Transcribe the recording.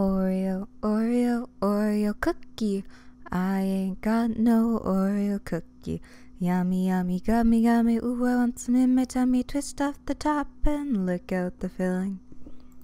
Oreo, Oreo, Oreo cookie. I ain't got no Oreo cookie. Yummy, yummy, gummy, gummy. Ooh, I want some in my tummy. Twist off the top and lick out the filling.